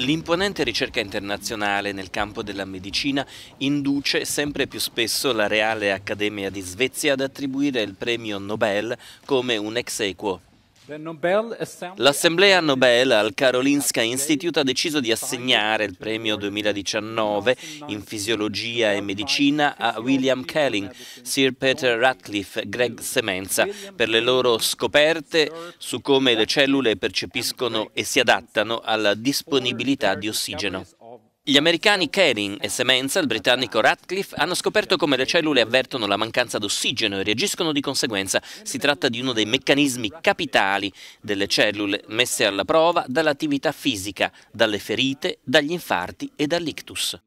L'imponente ricerca internazionale nel campo della medicina induce sempre più spesso la Reale Accademia di Svezia ad attribuire il premio Nobel come un ex equo L'Assemblea Nobel al Karolinska Institute ha deciso di assegnare il premio 2019 in fisiologia e medicina a William Kelling, Sir Peter Ratcliffe, Greg Semenza per le loro scoperte su come le cellule percepiscono e si adattano alla disponibilità di ossigeno. Gli americani Kerin e Semenza, il britannico Ratcliffe, hanno scoperto come le cellule avvertono la mancanza d'ossigeno e reagiscono di conseguenza. Si tratta di uno dei meccanismi capitali delle cellule messe alla prova dall'attività fisica, dalle ferite, dagli infarti e dall'ictus.